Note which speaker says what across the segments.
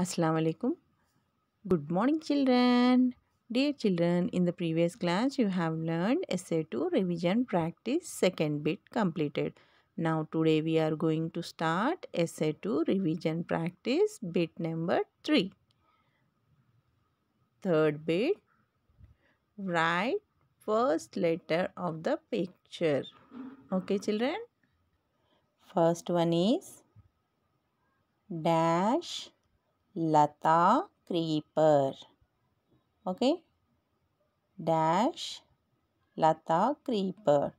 Speaker 1: Assalamualaikum. alaikum. Good morning children. Dear children, in the previous class you have learned essay 2 revision practice second bit completed. Now today we are going to start essay 2 revision practice bit number 3. Third bit write first letter of the picture. Okay children? First one is dash Lata creeper. Okay. Dash Lata creeper.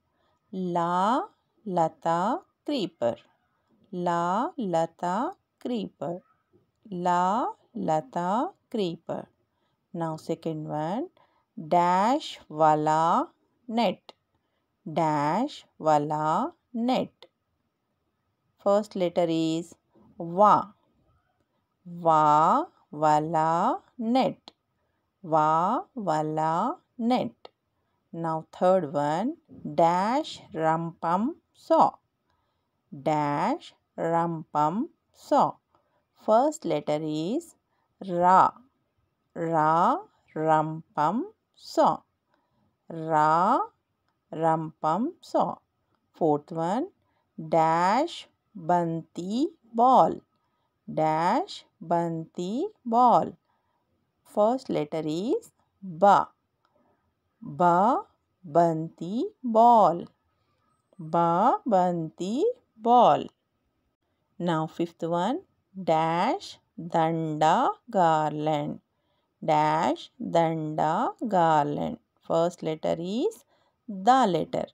Speaker 1: La Lata creeper. La Lata creeper. La Lata creeper. Now second one. Dash wala net. Dash wala net. First letter is wa. वा वाला नेट वा वाला नेट now third one dash रम्पम saw dash रम्पम saw first letter is रा रा रम्पम सॉ रा रंपम सॉ फोर्थ वन डैश बंती ball dash Banti ball. First letter is Ba. Ba Banti ball. Ba Banti ball. Now fifth one dash danda garland. Dash danda garland. First letter is the letter.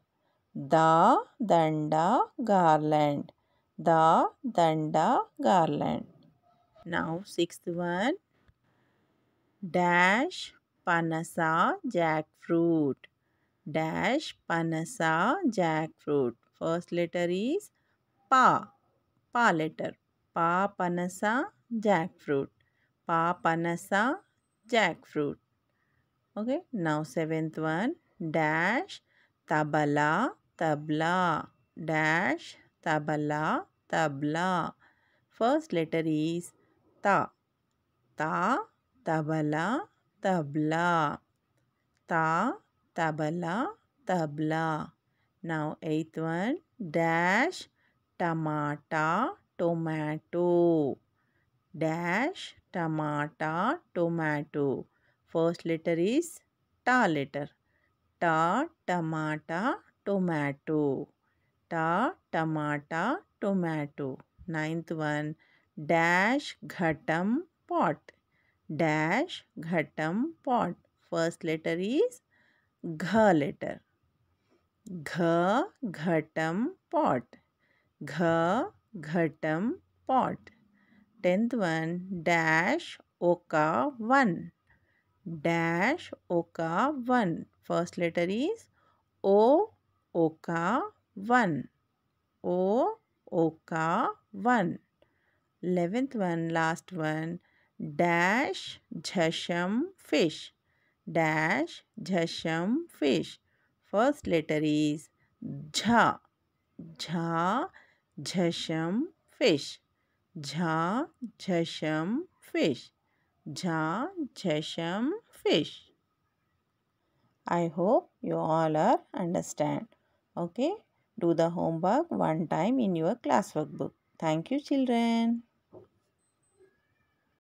Speaker 1: The danda garland. The danda garland. Now sixth one dash panasa jackfruit. Dash panasa jackfruit. First letter is pa. Pa letter. Pa panasa jackfruit. Pa panasa jackfruit. Okay. Now seventh one dash tabla tabla. Dash tabla tabla. First letter is ता ता तबला तबला ता तबला तबला now eight one dash टमाटा tomato dash टमाटा tomato first letter is टा लेटर टा टमाटा टोमैटो टा टमाटा टोमैटो नाइन्थ वन डैश घटम पॉट डैश घटम पॉट फर्स्ट लेटर इज घ लेटर घ घटम पॉट घ घटम पॉट टेंथ वन डैश ओका वन डैश ओका वन फर्स्ट लेटर इज ओ ओका वन ओ ओका one 11th one last one dash jhasham fish dash jhasham fish first letter is jha jha jhasham fish jha jhasham fish jha jhasham fish i hope you all are understand okay do the homework one time in your classwork book. thank you children